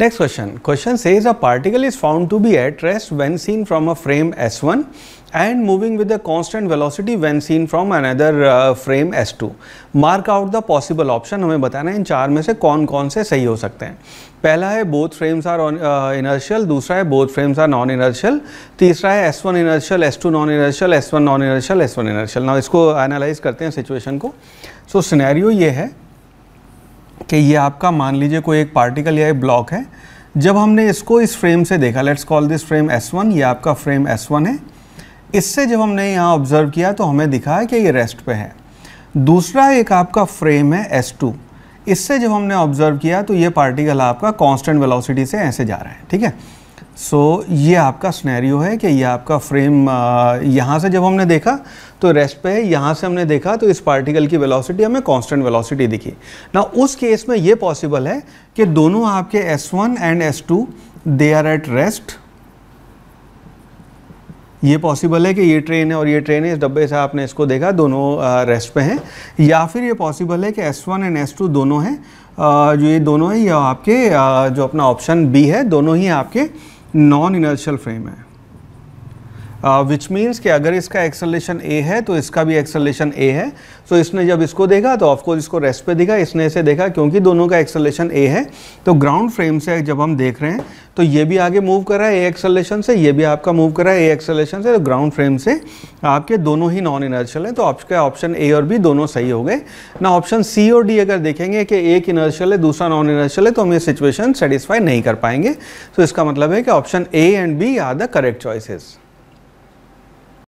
next question question says a particle is found to be at rest when seen from a frame S one and moving with a constant velocity when seen from another frame S two mark out the possible option हमें बताना है इन चार में से कौन कौन से सही हो सकते हैं पहला है बोथ फ्रेम्स आर इनर्शियल दूसरा है both frames are non inertial तीसरा है S one inertial S two non inertial S one non inertial S one inertial ना इसको एनालाइज करते हैं सिचुएशन को सो so, सिनेरियो ये है कि ये आपका मान लीजिए कोई एक पार्टिकल या एक ब्लॉक है जब हमने इसको इस फ्रेम से देखा let's call this frame S1 ये आपका फ्रेम S1 है इससे जब हमने यहाँ ऑब्जर्व किया तो हमें दिखा है कि ये रेस्ट पे है दूसरा एक आपका फ्रेम है S2 इससे जब हमने ऑब्जर्व किया तो ये पार्टिकल आपका कांस्टेंट वेलोसिटी से ऐसे जा रहा है ठीक है सो so, ये आपका स्नैरियो है कि ये आपका फ्रेम यहाँ से जब हमने देखा तो रेस्ट पे है यहाँ से हमने देखा तो इस पार्टिकल की वेलोसिटी हमें कांस्टेंट वेलोसिटी दिखी ना उस केस में ये पॉसिबल है कि दोनों आपके s1 and s2 they are at rest ये पॉसिबल है कि ये ट्रेन है और ये ट्रेन है इस डब्बे से आपने इसको देखा दोनों रेस्ट पे हैं या फिर ये पॉसिबल है कि एस एंड एस दोनों हैं जो ये दोनों हैं या आपके जो अपना ऑप्शन बी है दोनों ही आपके नॉन इनर्शियल फ्रेम है विच uh, मीन्स कि अगर इसका एक्सलेशन ए है तो इसका भी एक्सलेशन ए है सो so, इसने जब इसको देखा तो ऑफकोर्स इसको रेस्ट पे देखा इसने इसे देखा क्योंकि दोनों का एक्सलेशन ए है तो ग्राउंड फ्रेम से जब हम देख रहे हैं तो ये भी आगे मूव कर रहा है ए एक्सलेशन से ये भी आपका मूव कर रहा है ए एक्सलेशन से तो ग्राउंड फ्रेम से आपके दोनों ही नॉन इनर्शियल हैं तो आपके ऑप्शन ए और बी दोनों सही हो गए ना ऑप्शन सी और डी अगर देखेंगे कि एक इनर्शियल है दूसरा नॉन इनर्शियल है तो हम ये सिचुएशन सेटिस्फाई नहीं कर पाएंगे तो so, इसका मतलब है कि option A and B are the correct choices